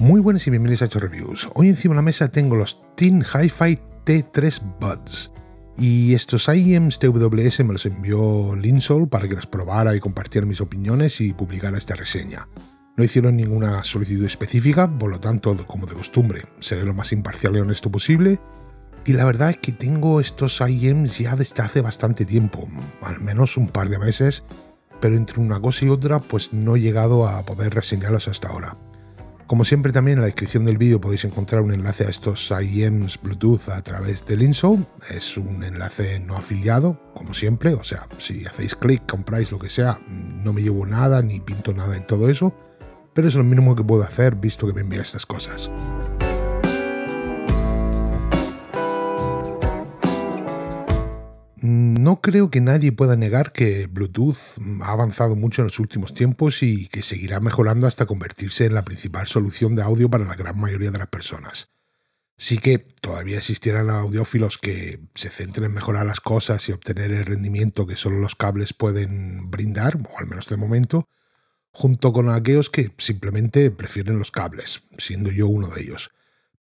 Muy buenas y bienvenidos a Hecho Reviews. Hoy encima de la mesa tengo los Teen Hi-Fi T3 Buds. Y estos IEMs TWS me los envió Linsol para que los probara y compartiera mis opiniones y publicara esta reseña. No hicieron ninguna solicitud específica, por lo tanto, como de costumbre, seré lo más imparcial y honesto posible. Y la verdad es que tengo estos IEMs ya desde hace bastante tiempo, al menos un par de meses, pero entre una cosa y otra, pues no he llegado a poder reseñarlos hasta ahora. Como siempre también en la descripción del vídeo podéis encontrar un enlace a estos IEMs Bluetooth a través de Linson. Es un enlace no afiliado, como siempre. O sea, si hacéis clic, compráis lo que sea, no me llevo nada ni pinto nada en todo eso. Pero es lo mínimo que puedo hacer visto que me envía estas cosas. no creo que nadie pueda negar que Bluetooth ha avanzado mucho en los últimos tiempos y que seguirá mejorando hasta convertirse en la principal solución de audio para la gran mayoría de las personas. Sí que todavía existieran audiófilos que se centren en mejorar las cosas y obtener el rendimiento que solo los cables pueden brindar, o al menos de momento, junto con aquellos que simplemente prefieren los cables, siendo yo uno de ellos.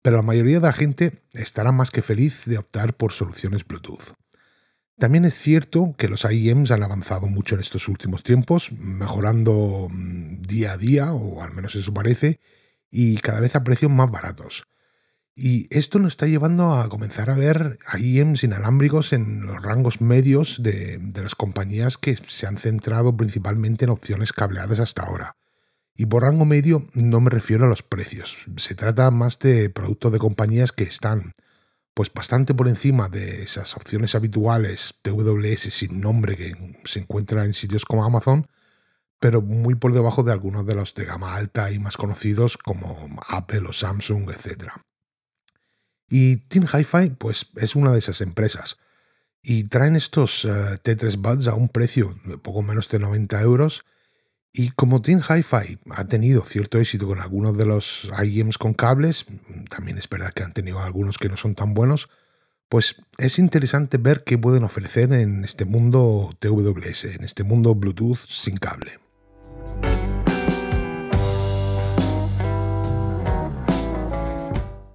Pero la mayoría de la gente estará más que feliz de optar por soluciones Bluetooth. También es cierto que los IEMs han avanzado mucho en estos últimos tiempos, mejorando mm, día a día, o al menos eso parece, y cada vez a precios más baratos. Y esto nos está llevando a comenzar a ver IEMs inalámbricos en los rangos medios de, las compañías que se han centrado principalmente en opciones cableadas hasta ahora. Y por rango medio no me refiero a los precios, se trata más de productos de compañías que están pues bastante por encima de esas opciones habituales TWS sin nombre que se encuentran en sitios como Amazon, pero muy por debajo de algunos de los de gama alta y más conocidos como Apple o Samsung, etc. Y Team Hi-Fi pues es una de esas empresas y traen estos eh, T3 Buds a un precio de poco menos de 90 euros y como Team Hi-Fi ha tenido cierto éxito con algunos de los IEMs con cables, también es verdad que han tenido algunos que no son tan buenos, pues es interesante ver qué pueden ofrecer en este mundo TWS, en este mundo Bluetooth sin cable.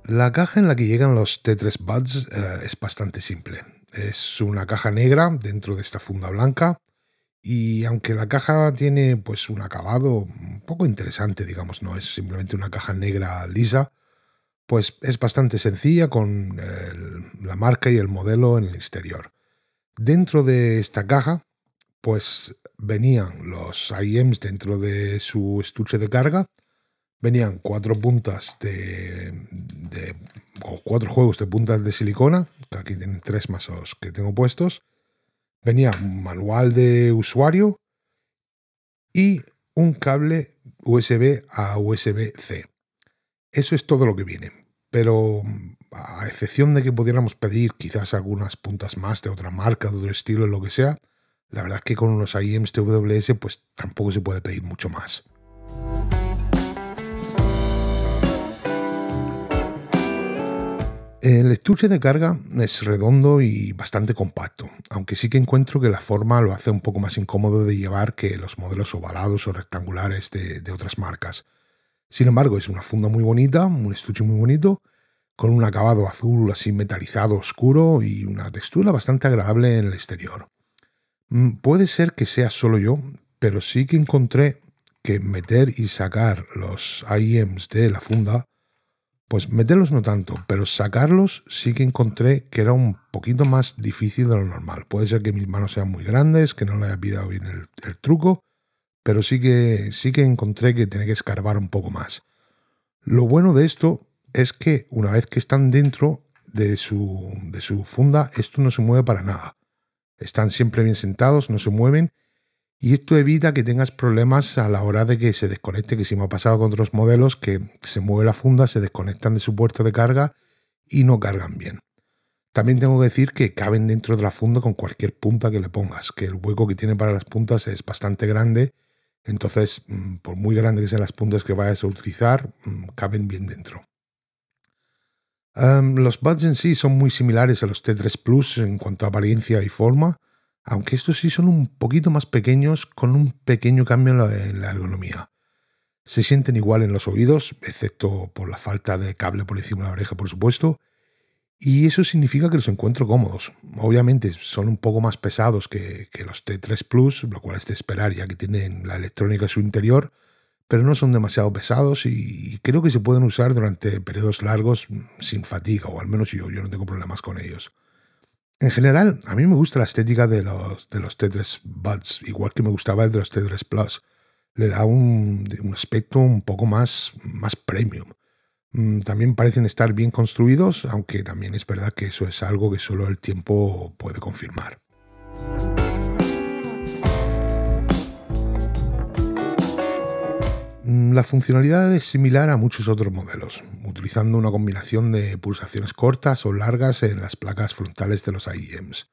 La caja en la que llegan los T3 Buds eh, es bastante simple. Es una caja negra dentro de esta funda blanca y aunque la caja tiene pues un acabado un poco interesante, digamos, no es simplemente una caja negra lisa, pues es bastante sencilla con la marca y el modelo en el exterior. Dentro de esta caja, pues venían los IEMs dentro de su estuche de carga, venían cuatro puntas de, o cuatro juegos de puntas de silicona, que aquí tienen tres más que tengo puestos, Venía un manual de usuario y un cable USB a USB-C. Eso es todo lo que viene. Pero mm, a excepción de que pudiéramos pedir quizás algunas puntas más de otra marca, de otro estilo, lo que sea, la verdad es que con unos IMs TWS pues tampoco se puede pedir mucho más. El estuche de carga es redondo y bastante compacto, aunque sí que encuentro que la forma lo hace un poco más incómodo de llevar que los modelos ovalados o rectangulares de, otras marcas. Sin embargo, es una funda muy bonita, un estuche muy bonito, con un acabado azul así metalizado oscuro y una textura bastante agradable en el exterior. Mm, puede ser que sea solo yo, pero sí que encontré que meter y sacar los IEMs de la funda pues meterlos no tanto, pero sacarlos sí que encontré que era un poquito más difícil de lo normal. Puede ser que mis manos sean muy grandes, que no le haya pillado bien el, truco, pero sí que, sí que encontré que tenía que escarbar un poco más. Lo bueno de esto es que una vez que están dentro de su funda, esto no se mueve para nada. Están siempre bien sentados, no se mueven y esto evita que tengas problemas a la hora de que se desconecte, que si me ha pasado con otros modelos que se mueve la funda, se desconectan de su puerto de carga y no cargan bien. También tengo que decir que caben dentro de la funda con cualquier punta que le pongas, que el hueco que tiene para las puntas es bastante grande, entonces mm, por muy grandes que sean las puntas que vayas a utilizar, mm, caben bien dentro. Em, los buds en sí son muy similares a los T3 Plus en cuanto a apariencia y forma, aunque estos sí son un poquito más pequeños con un pequeño cambio en la ergonomía. Se sienten igual en los oídos, excepto por la falta de cable por encima de la oreja, por supuesto, y eso significa que los encuentro cómodos. Obviamente son un poco más pesados que, los T3 Plus, lo cual es de esperar ya que tienen la electrónica en su interior, pero no son demasiado pesados y, creo que se pueden usar durante periodos largos mm, sin fatiga, o al menos yo, yo no tengo problemas con ellos. En general, a mí me gusta la estética de los, de los T3 Buds, igual que me gustaba el de los T3 Plus. Le da un, un aspecto un poco más, más premium. Mm, también parecen estar bien construidos, aunque también es verdad que eso es algo que solo el tiempo puede confirmar. la funcionalidad es similar a muchos otros modelos, utilizando una combinación de pulsaciones cortas o largas en las placas frontales de los IEMs.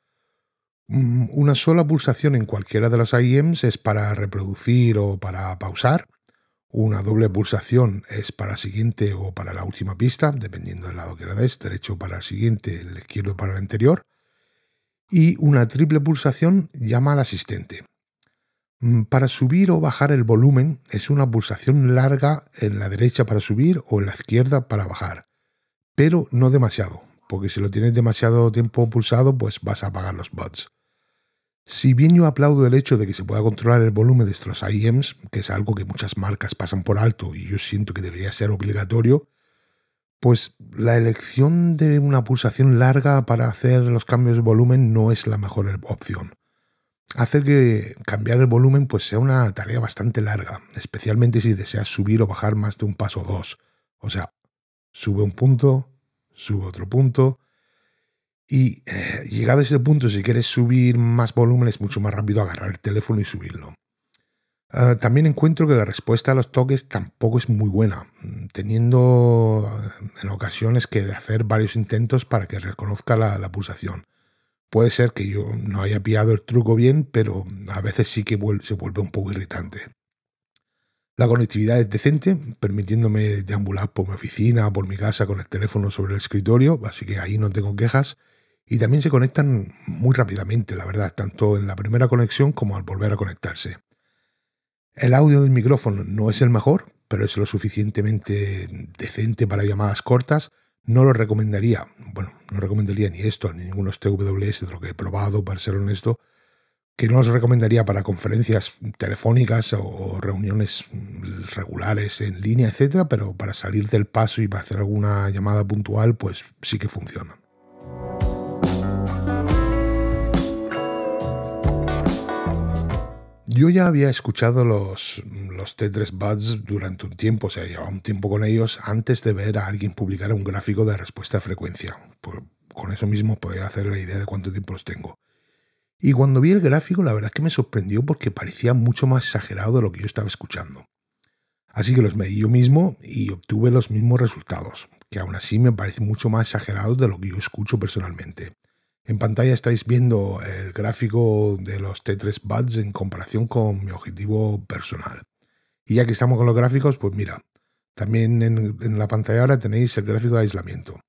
Mm, una sola pulsación en cualquiera de los IEMs es para reproducir o para pausar, una doble pulsación es para la siguiente o para la última pista, dependiendo del lado que la des, derecho para el siguiente, el izquierdo para el anterior, y una triple pulsación llama al asistente, Mm, para subir o bajar el volumen es una pulsación larga en la derecha para subir o en la izquierda para bajar, pero no demasiado, porque si lo tienes demasiado tiempo pulsado pues vas a apagar los bots. Si bien yo aplaudo el hecho de que se pueda controlar el volumen de estos IEMs, que es algo que muchas marcas pasan por alto y yo siento que debería ser obligatorio, pues la elección de una pulsación larga para hacer los cambios de volumen no es la mejor opción. Hacer que cambiar el volumen pues sea una tarea bastante larga, especialmente si deseas subir o bajar más de un paso o dos. O sea, sube un punto, sube otro punto. Y eh, llegado a ese punto, si quieres subir más volumen, es mucho más rápido agarrar el teléfono y subirlo. Ah, también encuentro que la respuesta a los toques tampoco es muy buena, teniendo en ocasiones que hacer varios intentos para que reconozca la pulsación. Puede ser que yo no haya pillado el truco bien, pero a veces sí que se vuelve un poco irritante. La conectividad es decente, permitiéndome deambular por mi oficina, por mi casa, con el teléfono sobre el escritorio, así que ahí no tengo quejas. Y también se conectan muy rápidamente, la verdad, tanto en la primera conexión como al volver a conectarse. El audio del micrófono no es el mejor, pero es lo suficientemente decente para llamadas cortas, no lo recomendaría, bueno, no recomendaría ni esto, ni ningunos TWS de lo que he probado, para ser honesto, que no los recomendaría para conferencias telefónicas o, reuniones regulares en línea, etcétera, pero para salir del paso y para hacer alguna llamada puntual, pues sí que funciona. yo ya había escuchado los, los T3 Buds durante un tiempo, o sea, llevaba un tiempo con ellos antes de ver a alguien publicar un gráfico de respuesta a frecuencia. con eso mismo podía hacer la idea de cuánto tiempo los tengo. Y cuando vi el gráfico, la verdad es que me sorprendió porque parecía mucho más exagerado de lo que yo estaba escuchando. Así que los medí yo mismo y obtuve los mismos resultados, que aún así me parece mucho más exagerados de lo que yo escucho personalmente. En pantalla estáis viendo el gráfico de los T3 Buds en comparación con mi objetivo personal. Y ya que estamos con los gráficos, pues mira, también en, la pantalla ahora tenéis el gráfico de aislamiento.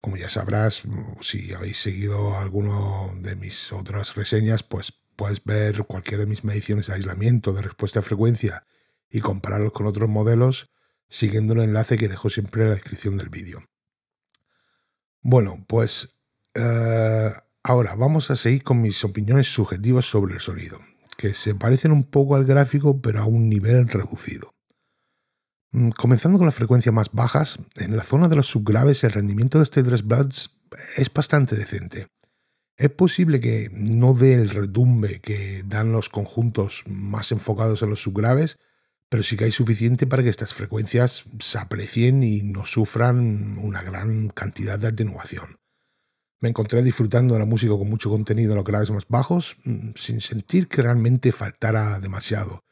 Como ya sabrás, si habéis seguido alguno de mis otras reseñas, pues puedes ver cualquiera de mis mediciones de aislamiento, de respuesta a frecuencia y compararlos con otros modelos siguiendo el enlace que dejo siempre en la descripción del vídeo. Bueno, pues Ah, ahora, vamos a seguir con mis opiniones subjetivas sobre el sonido, que se parecen un poco al gráfico, pero a un nivel reducido. Mm, comenzando con las frecuencias más bajas, en la zona de los subgraves el rendimiento de este Dress es bastante decente. Es posible que no dé el retumbe que dan los conjuntos más enfocados en los subgraves, pero sí que hay suficiente para que estas frecuencias se aprecien y no sufran una gran cantidad de atenuación me encontré disfrutando de la música con mucho contenido en los graves más bajos, mm, sin sentir que realmente faltara demasiado.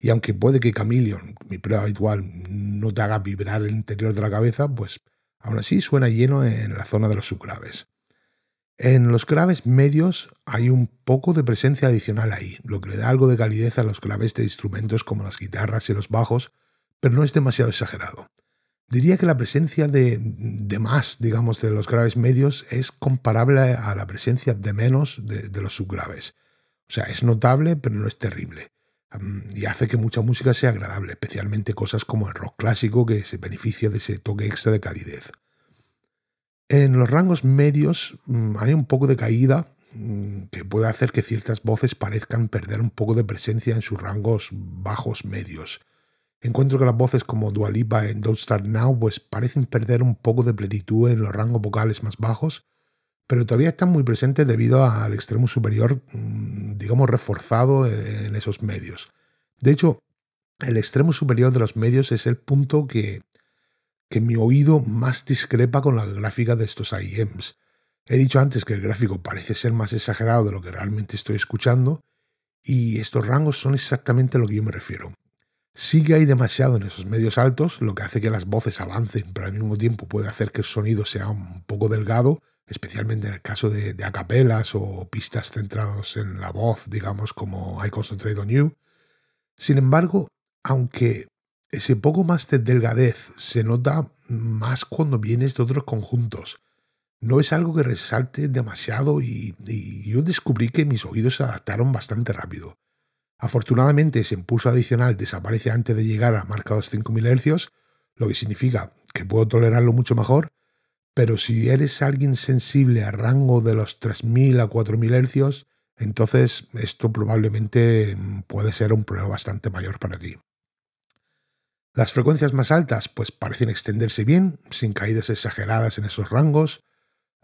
Y aunque puede que Chameleon, mi prueba habitual, no te haga vibrar el interior de la cabeza, pues aún así suena lleno en la zona de los subgraves. En los graves medios hay un poco de presencia adicional ahí, lo que le da algo de calidez a los graves de instrumentos como las guitarras y los bajos, pero no es demasiado exagerado. Diría que la presencia de, más, digamos, de los graves medios es comparable a la presencia de menos de, los subgraves. O sea, es notable, pero no es terrible. y hace que mucha música sea agradable, especialmente cosas como el rock clásico que se beneficia de ese toque extra de calidez. En los rangos medios mm, hay un poco de caída mm, que puede hacer que ciertas voces parezcan perder un poco de presencia en sus rangos bajos medios. Encuentro que las voces como Dualipa en Don't Start Now pues parecen perder un poco de plenitud en los rangos vocales más bajos, pero todavía están muy presentes debido al extremo superior, mm, digamos, reforzado en esos medios. De hecho, el extremo superior de los medios es el punto que, que mi oído más discrepa con la gráfica de estos IEMs. He dicho antes que el gráfico parece ser más exagerado de lo que realmente estoy escuchando, y estos rangos son exactamente a lo que yo me refiero. Sí que hay demasiado en esos medios altos, lo que hace que las voces avancen, pero al mismo tiempo puede hacer que el sonido sea un poco delgado, especialmente en el caso de, de acapelas o pistas centradas en la voz, digamos como I Concentrate on You. Sin embargo, aunque ese poco más de delgadez se nota más cuando vienes de otros conjuntos, no es algo que resalte demasiado y yo descubrí que mis oídos se adaptaron bastante rápido. Afortunadamente, ese impulso adicional desaparece antes de llegar a marcados 5.000 Hz, lo que significa que puedo tolerarlo mucho mejor, pero si eres alguien sensible a rango de los 3.000 a 4.000 Hz, entonces esto probablemente mm, puede ser un problema bastante mayor para ti. Las frecuencias más altas pues parecen extenderse bien, sin caídas exageradas en esos rangos,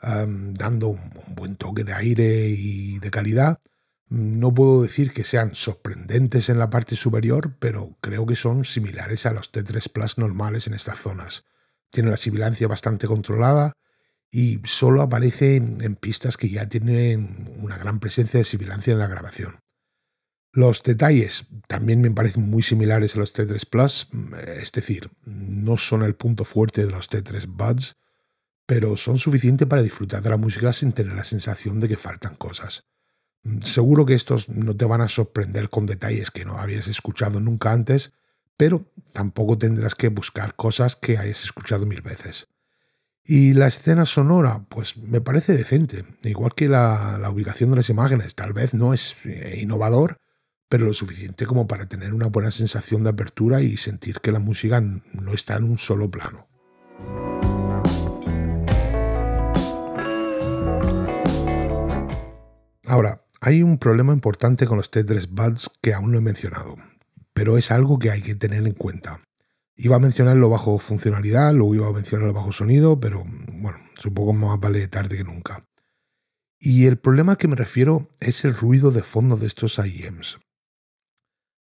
dando un buen toque de aire y de calidad, no puedo decir que sean sorprendentes en la parte superior, pero creo que son similares a los T3 Plus normales en estas zonas. Tiene la sibilancia bastante controlada y solo aparece en pistas que ya tienen una gran presencia de sibilancia en la grabación. Los detalles también me parecen muy similares a los T3 Plus, es decir, no son el punto fuerte de los T3 Buds, pero son suficientes para disfrutar de la música sin tener la sensación de que faltan cosas. Seguro que estos no te van a sorprender con detalles que no habías escuchado nunca antes, pero tampoco tendrás que buscar cosas que hayas escuchado mil veces. Y la escena sonora, pues me parece decente, igual que la, la ubicación de las imágenes, tal vez no es eh, innovador, pero lo suficiente como para tener una buena sensación de apertura y sentir que la música no está en un solo plano. Ahora, hay un problema importante con los Tetris Buds que aún no he mencionado, pero es algo que hay que tener en cuenta. Iba a mencionarlo bajo funcionalidad, luego iba a mencionarlo bajo sonido, pero bueno, supongo más vale tarde que nunca. Y el problema que me refiero es el ruido de fondo de estos IEMs.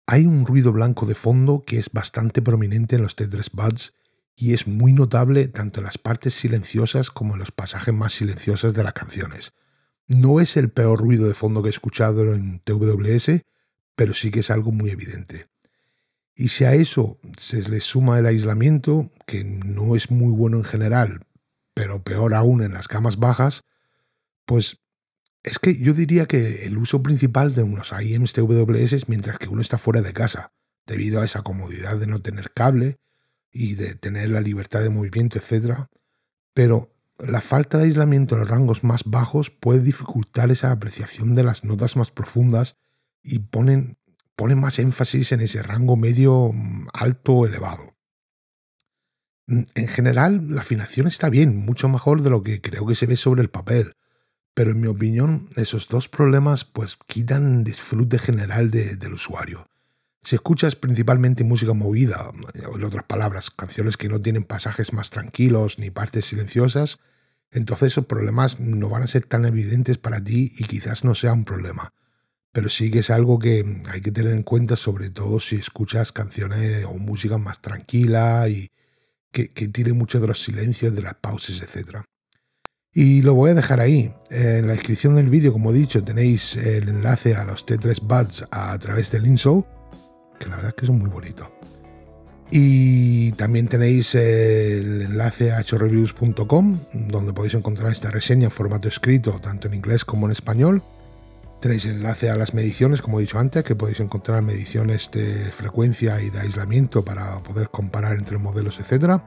Hay un ruido blanco de fondo que es bastante prominente en los Tetris Buds y es muy notable tanto en las partes silenciosas como en los pasajes más silenciosos de las canciones. No es el peor ruido de fondo que he escuchado en TWS, pero sí que es algo muy evidente. Y si a eso se le suma el aislamiento, que no es muy bueno en general, pero peor aún en las camas bajas, pues es que yo diría que el uso principal de unos IEMs TWS es mientras que uno está fuera de casa, debido a esa comodidad de no tener cable y de tener la libertad de movimiento, etc. Pero la falta de aislamiento en los rangos más bajos puede dificultar esa apreciación de las notas más profundas y ponen, más énfasis en ese rango medio mm, alto o elevado. Mm, en general, la afinación está bien, mucho mejor de lo que creo que se ve sobre el papel, pero en mi opinión esos dos problemas pues quitan disfrute general del usuario. Si escuchas principalmente música movida, o eh, en otras palabras, canciones que no tienen pasajes más tranquilos ni partes silenciosas, entonces esos problemas no van a ser tan evidentes para ti y quizás no sea un problema. Pero sí que es algo que hay que tener en cuenta, sobre todo si escuchas canciones o música más tranquila y que, tiene mucho de los silencios, de las pausas, etc. Y lo voy a dejar ahí. En la descripción del vídeo, como he dicho, tenéis el enlace a los T3 Buds a través del InSoul que la verdad es que es muy bonito. Y también tenéis el enlace a chorreviews.com, donde podéis encontrar esta reseña en formato escrito, tanto en inglés como en español. Tenéis el enlace a las mediciones, como he dicho antes, que podéis encontrar mediciones de frecuencia y de aislamiento para poder comparar entre modelos, etc.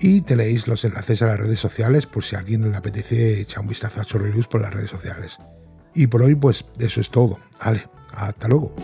Y tenéis los enlaces a las redes sociales por si a alguien le apetece echar un vistazo a Chorreviews por las redes sociales. Y por hoy, pues eso es todo. Vale, hasta luego.